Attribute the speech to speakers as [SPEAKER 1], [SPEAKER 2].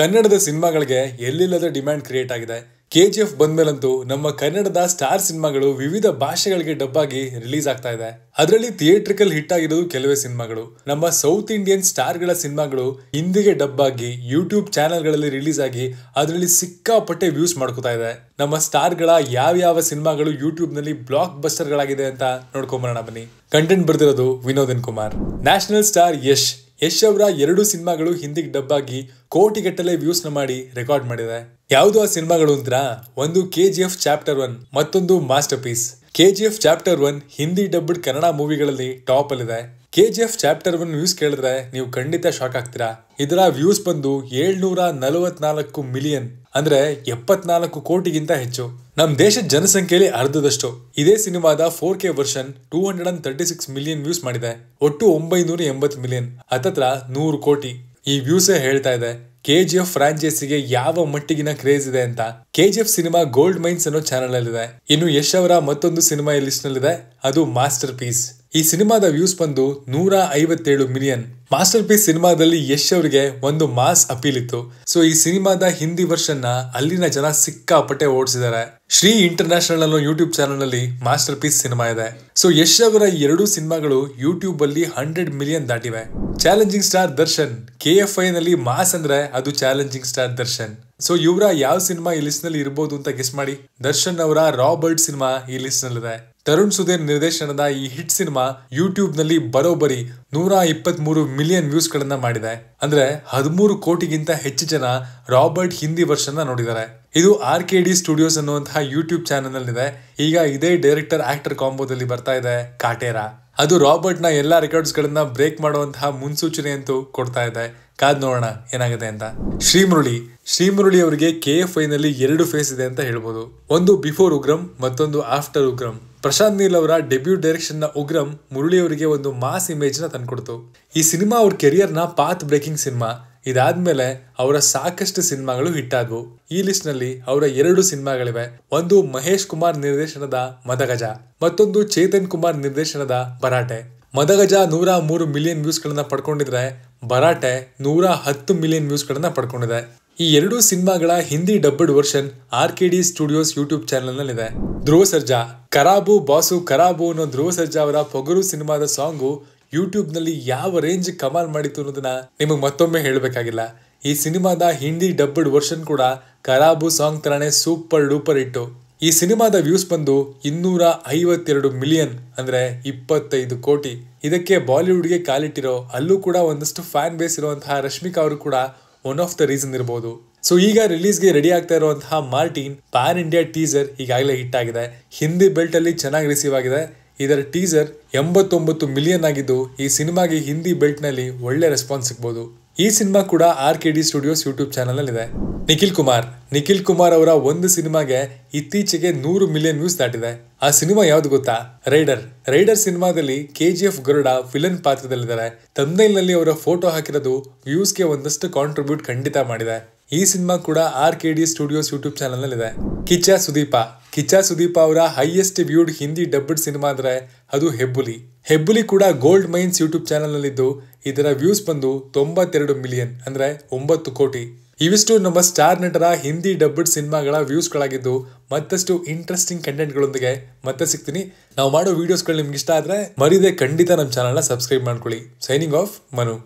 [SPEAKER 1] ಕನ್ನಡದ ಸಿನಿಮಾಗಳಿಗೆ ಎಲ್ಲಿಲ್ಲದ ಡಿಮ್ಯಾಂಡ್ ಕ್ರಿಯೇಟ್ ಆಗಿದೆ ಕೆ ಜಿ ಎಫ್ ಬಂದ್ಮೇಲಂತೂ ನಮ್ಮ ಕನ್ನಡದ ಸ್ಟಾರ್ ಸಿನಿಮಾಗಳು ವಿವಿಧ ಭಾಷೆಗಳಿಗೆ ಡಬ್ಬಾಗಿ ರಿಲೀಸ್ ಆಗ್ತಾ ಇದೆ ಅದರಲ್ಲಿ ಥಿಯೇಟ್ರಿಕಲ್ ಹಿಟ್ ಆಗಿರೋದು ಕೆಲವೇ ಸಿನಿಮಾಗಳು ನಮ್ಮ ಸೌತ್ ಇಂಡಿಯನ್ ಸ್ಟಾರ್ಗಳ ಸಿನಿಮಾಗಳು ಹಿಂದಿಗೆ ಡಬ್ಬಾಗಿ ಯೂಟ್ಯೂಬ್ ಚಾನೆಲ್ಗಳಲ್ಲಿ ರಿಲೀಸ್ ಆಗಿ ಅದರಲ್ಲಿ ಸಿಕ್ಕಾಪಟ್ಟೆ ವ್ಯೂಸ್ ಮಾಡ್ಕೋತಾ ಇದೆ ನಮ್ಮ ಸ್ಟಾರ್ಗಳ ಯಾವ ಯಾವ ಸಿನಿಮಾಗಳು ಯೂಟ್ಯೂಬ್ನಲ್ಲಿ ಬ್ಲಾಕ್ ಬಸ್ಟರ್ಗಳಾಗಿದೆ ಅಂತ ನೋಡ್ಕೊಂಬರೋಣ ಬನ್ನಿ ಕಂಟೆಂಟ್ ಬರೆದಿರೋದು ವಿನೋದನ್ ಕುಮಾರ್ ನ್ಯಾಷನಲ್ ಸ್ಟಾರ್ ಯಶ್ ಯಶ್ ಅವರ ಎರಡು ಸಿನಿಮಾಗಳು ಹಿಂದಿಗೆ ಡಬ್ಬಾಗಿ ಕೋಟಿಗಟ್ಟಲೆ ವ್ಯೂಸ್ನ ಮಾಡಿ ರೆಕಾರ್ಡ್ ಮಾಡಿದೆ ಯಾವುದು ಆ ಸಿನಿಮಾಗಳು ಅಂದ್ರ ಒಂದು K G F chapter one ಮತ್ತೊಂದು masterpiece K G F chapter one Hindi dubbed Kannada ಮೂವಿಗಳಲ್ಲಿ ಟಾಪ್ ಅಲ್ಲಿದೆ K G F chapter one views ಕೇಳಿದ್ರೆ ನೀವು ಖಂಡಿತ ಶಾಕ್ ಆಗ್ತೀರಾ ಇದರ ವ್ಯೂಸ್ ಬಂದು ಏಳ್ನೂರ ನಲವತ್ನಾಲ್ಕು ಮಿಲಿಯನ್ ಅಂದ್ರೆ ಎಪ್ಪತ್ನಾಲ್ಕು ಕೋಟಿಗಿಂತ ಹೆಚ್ಚು ನಮ್ಮ ದೇಶದ ಜನಸಂಖ್ಯೆಯಲ್ಲಿ ಅರ್ಧದಷ್ಟು ಇದೇ ಸಿನಿಮಾದ four K version two hundred and thirty six million views ಮಾಡಿದೆ ಒಟ್ಟು ಒಂಬೈನೂರ ಎಂಬತ್ತು ಮಿಲಿಯನ್ ಹತ್ತತ್ರ ನೂರು ಕೋಟಿ ಈ ವ್ಯೂಸೇ ಹೇಳ್ತಾ ಇದೆ ಕೆ ಜಿ ಎಫ್ ಫ್ರಾಂಚೈಸಿಗೆ ಯಾವ ಮಟ್ಟಿಗಿನ ಕ್ರೇಜ್ ಇದೆ ಅಂತ ಕೆ ಜಿ ಎಫ್ ಸಿನಿಮಾ ಗೋಲ್ಡ್ ಮೈನ್ಸ್ ಅನ್ನೋ ಚಾನಲ್ ಅಲ್ಲಿದೆ ಇನ್ನು ಯಶ್ ಅವರ ಮತ್ತೊಂದು ಸಿನಿಮಾ ಈ ಲಿಸ್ಟ್ ನಲ್ಲಿದೆ ಅದು ಮಾಸ್ಟರ್ ಪೀಸ್ ಈ ಸಿನಿಮಾದ ವ್ಯೂಸ್ ಬಂದು ನೂರ ಐವತ್ತೇಳು ಮಿಲಿಯನ್ ಮಾಸ್ಟರ್ ಪೀಸ್ ಸಿನಿಮಾದಲ್ಲಿ ಯಶ್ ಅವರಿಗೆ ಒಂದು ಮಾಸ್ ಅಪೀಲ್ ಇತ್ತು ಸೊ ಈ ಸಿನಿಮಾದ ಹಿಂದಿ ವರ್ಷನ್ನ ಅಲ್ಲಿನ ಜನ ಸಿಕ್ಕಾಪಟ್ಟೆ ಓಡಿಸಿದ್ದಾರೆ ಶ್ರೀ ಇಂಟರ್ ನ್ಯಾಷನಲ್ ಅನ್ನೋ ಯೂಟ್ಯೂಬ್ ಚಾನಲ್ ನಲ್ಲಿ ಮಾಸ್ಟರ್ ಪೀಸ್ ಸಿನಿಮಾ ಇದೆ ಸೊ ಯಶ್ ಅವರ ಎರಡು ಸಿನಿಮಾಗಳು ಯೂಟ್ಯೂಬ್ ಅಲ್ಲಿ ಹಂಡ್ರೆಡ್ ಮಿಲಿಯನ್ ದಾಟಿವೆ challenging star Darshan K F I ನಲ್ಲಿ ಮಾಸ್ ಅಂದ್ರೆ ಅದು ಚಾಲೆಂಜಿಂಗ್ ಸ್ಟಾರ್ ದರ್ಶನ್ ಸೊ ಇವರ ಯಾವ ಸಿನಿಮಾ ಈ ಲಿಸ್ಟ್ ನಲ್ಲಿ ಇರಬಹುದು ಅಂತ ಗೆಸ್ ಮಾಡಿ ದರ್ಶನ್ ಅವರ ರಾಬರ್ಟ್ ಸಿನಿಮಾ ಈ ಲಿಸ್ಟ್ ನಲ್ಲಿದೆ ತರುಣ್ ಸುಧೀರ್ ನಿರ್ದೇಶನದ ಈ ಹಿಟ್ ಸಿನಿಮಾ ಯೂಟ್ಯೂಬ್ ನಲ್ಲಿ ಬರೋಬ್ಬರಿ ನೂರ ಇಪ್ಪತ್ತ್ ಮೂರು ಮಿಲಿಯನ್ ವ್ಯೂಸ್ ಗಳನ್ನ ಮಾಡಿದೆ ಅಂದ್ರೆ ಹದಿಮೂರು ಕೋಟಿಗಿಂತ ಹೆಚ್ಚು ಜನ ರಾಬರ್ಟ್ ಹಿಂದಿ ವರ್ಷನ್ ನೋಡಿದ್ದಾರೆ ಇದು ಆರ್ ಕೆ ಡಿ ಸ್ಟುಡಿಯೋಸ್ ಅನ್ನುವಂತಹ ಯೂಟ್ಯೂಬ್ ಚಾನೆಲ್ ಇದೆ ಈಗ ಇದೇ ಡೈರೆಕ್ಟರ್ ಆಕ್ಟರ್ ಕಾಂಬೋದಲ್ಲಿ ಬರ್ತಾ ಇದೆ ಕಾಟೇರಾ ಅದು ರಾಬರ್ಟ್ನ ಎಲ್ಲ ರೆಕಾರ್ಡ್ಸ್ಗಳನ್ನ ಬ್ರೇಕ್ ಮಾಡುವಂತಹ ಮುನ್ಸೂಚನೆ ಅಂತೂ ಕೊಡ್ತಾ ಇದೆ ಕಾದ್ ನೋಡೋಣ ಏನಾಗಿದೆ ಅಂತ ಶ್ರೀಮುರುಳಿ ಶ್ರೀಮುರಳಿ ಅವರಿಗೆ ಕೆ ಎಫ್ ನಲ್ಲಿ ಎರಡು ಫೇಸ್ ಇದೆ ಅಂತ ಹೇಳ್ಬೋದು ಒಂದು ಬಿಫೋರ್ ಉಗ್ರಂ ಮತ್ತೊಂದು ಆಫ್ಟರ್ ಉಗ್ರಂ ಪ್ರಶಾಂತ್ ನೀಲ್ ಅವರ ಡೆಬ್ಯೂ ಡೈರೆಕ್ಷನ್ ನ ಉಗ್ರಂ ಮುರುಳಿ ಅವರಿಗೆ ಒಂದು ಮಾಸ್ ಇಮೇಜ್ ನ ತಂದ್ಕೊಡ್ತು ಈ ಸಿನಿಮಾ ಅವ್ರ ಕೆರಿಯರ್ ನ ಪಾತ್ ಬ್ರೇಕಿಂಗ್ ಸಿನಿಮಾ ಇದಾದ್ಮೇಲೆ ಅವರ ಸಾಕಷ್ಟು ಸಿನಿಮಾಗಳು ಹಿಟ್ ಆದವು ಈ ಲಿಸ್ಟ್ ನಲ್ಲಿ ಅವರ ಎರಡು ಸಿನಿಮಾಗಳಿವೆ ಒಂದು ಮಹೇಶ್ ಕುಮಾರ್ ನಿರ್ದೇಶನದ ಮದಗಜ ಮತ್ತೊಂದು ಚೇತನ್ ಕುಮಾರ್ ನಿರ್ದೇಶನದ ಬರಾಟೆ ಮದಗಜ ನೂರ ಮೂರು ಮಿಲಿಯನ್ ವ್ಯೂಸ್ ಗಳನ್ನ ಪಡ್ಕೊಂಡಿದ್ರೆ ಬರಾಟೆ ನೂರ ಹತ್ತು ಮಿಲಿಯನ್ ವ್ಯೂಸ್ ಗಳನ್ನ ಪಡ್ಕೊಂಡಿದೆ ಈ ಎರಡು ಸಿನಿಮಾಗಳ Hindi dubbed version R K D studios YouTube channel ನಲ್ಲಿದೆ ಧ್ರುವ ಸರ್ಜಾ ಕರಾಬು ಬಾಸು ಕರಾಬು ಅನ್ನೋ ಧ್ರುವ ಸರ್ಜಾ ಅವರ ಪೊಗರು ಸಿನಿಮಾದ ಸಾಂಗು ನಲ್ಲಿ ಯಾವ ರೇಂಜ್ ಕಮಾಲ್ ಮಾಡಿತ್ತು ಅನ್ನೋದನ್ನ ನಿಮಗೆ ಮತ್ತೊಮ್ಮೆ ಹೇಳಬೇಕಾಗಿಲ್ಲ ಈ ಸಿನಿಮಾದ ಹಿಂದಿ ಡಬ್ಬಡ್ ವರ್ಷನ್ ಕೂಡ ಕರಾಬು ಸಾಂಗ್ ಥರನೇ ಸೂಪರ್ ಡೂಪರ್ ಇಟ್ಟು ಈ ಸಿನಿಮಾದ ವ್ಯೂಸ್ ಬಂದು ಇನ್ನೂರ ಐವತ್ತೆರಡು ಮಿಲಿಯನ್ ಅಂದ್ರೆ ಇಪ್ಪತ್ತೈದು ಕೋಟಿ ಇದಕ್ಕೆ ಬಾಲಿವುಡ್ಗೆ ಕಾಲಿಟ್ಟಿರೋ ಅಲ್ಲೂ ಕೂಡ ಒಂದಷ್ಟು ಫ್ಯಾನ್ ಬೇಸ್ ಇರುವಂತಹ ರಶ್ಮಿಕಾ ಅವರು ಕೂಡ ಒನ್ ಆಫ್ ದ ರೀಸನ್ ಇರಬಹುದು ಸೊ ಈಗ ರಿಲೀಸ್ಗೆ ರೆಡಿ ಆಗ್ತಾ ಇರುವಂತಹ ಮಾರ್ಟಿನ್ ಪ್ಯಾನ್ ಇಂಡಿಯಾ ಟೀಸರ್ ಈಗಾಗಲೇ ಹಿಟ್ ಆಗಿದೆ ಹಿಂದಿ ಅಲ್ಲಿ ಚೆನ್ನಾಗಿ ರಿಸೀವ್ ಆಗಿದೆ ಇದರ ಟೀಸರ್ ಎಂಬತ್ತೊಂಬತ್ತು ಮಿಲಿಯನ್ ಆಗಿದ್ದು ಈ ಸಿನಿಮಾಗೆ ಹಿಂದಿ ಬೆಲ್ಟ್ ನಲ್ಲಿ ಒಳ್ಳೆ ರೆಸ್ಪಾನ್ಸ್ ಸಿಗ್ಬೋದು ಈ ಸಿನಿಮಾ ಕೂಡ R K D studios YouTube ಇದೆ ನಿಖಿಲ್ ಕುಮಾರ್ ನಿಖಿಲ್ ಕುಮಾರ್ ಅವರ ಒಂದು ಸಿನಿಮಾಗೆ ಇತ್ತೀಚೆಗೆ ನೂರು ಮಿಲಿಯನ್ ವ್ಯೂಸ್ ದಾಟಿದೆ ಆ ಸಿನಿಮಾ ಯಾವ್ದು ಗೊತ್ತಾ ರೈಡರ್ ರೈಡರ್ ಸಿನಿಮಾದಲ್ಲಿ K G F Garuda villain ಪಾತ್ರದಲ್ಲಿದ್ದಾರೆ ನಲ್ಲಿ ಅವರ ಫೋಟೋ ಹಾಕಿರೋದು ವ್ಯೂಸ್ಗೆ ಒಂದಷ್ಟು ಕಾಂಟ್ರಿಬ್ಯೂಟ್ ಖಂಡಿತ ಮಾಡಿದೆ ಈ ಸಿನಿಮಾ ಕೂಡ R K D studios YouTube ಇದೆ ಕಿಚ್ಚ ಸುದೀಪ ಕಿಚ್ಚ ಸುದೀಪ ಅವರ ಹೈಯೆಸ್ಟ್ ವ್ಯೂಡ್ ಹಿಂದಿ ಡಬ್ಬಡ್ ಸಿನಿಮಾ ಅಂದ್ರೆ ಅದು ಹೆಬ್ಬುಲಿ ಹೆಬ್ಬುಲಿ ಕೂಡ ಗೋಲ್ಡ್ ಮೈನ್ಸ್ ಯೂಟ್ಯೂಬ್ ಚಾನಲ್ನಲ್ಲಿದ್ದು ಇದರ ವ್ಯೂಸ್ ಬಂದು ತೊಂಬತ್ತೆರಡು ಮಿಲಿಯನ್ ಅಂದ್ರೆ ಒಂಬತ್ತು ಕೋಟಿ ಇವಿಷ್ಟು ನಮ್ಮ ಸ್ಟಾರ್ ನಟರ ಹಿಂದಿ ಡಬ್ಬಡ್ ಸಿನಿಮಾಗಳ ವ್ಯೂಸ್ಗಳಾಗಿದ್ದು ಮತ್ತಷ್ಟು ಇಂಟ್ರೆಸ್ಟಿಂಗ್ ಕಂಟೆಂಟ್ಗಳೊಂದಿಗೆ ಮತ್ತೆ ಸಿಗ್ತೀನಿ ನಾವು ಮಾಡೋ ಗಳು ನಿಮ್ಗೆ ಇಷ್ಟ ಆದರೆ ಮರಿದೇ ಖಂಡಿತ ನಮ್ಮ ಚಾನಲ್ನ ಸಬ್ಸ್ಕ್ರೈಬ್ ಮಾಡ್ಕೊಳ್ಳಿ ಸೈನಿಂಗ್ ಆಫ್ ಮನು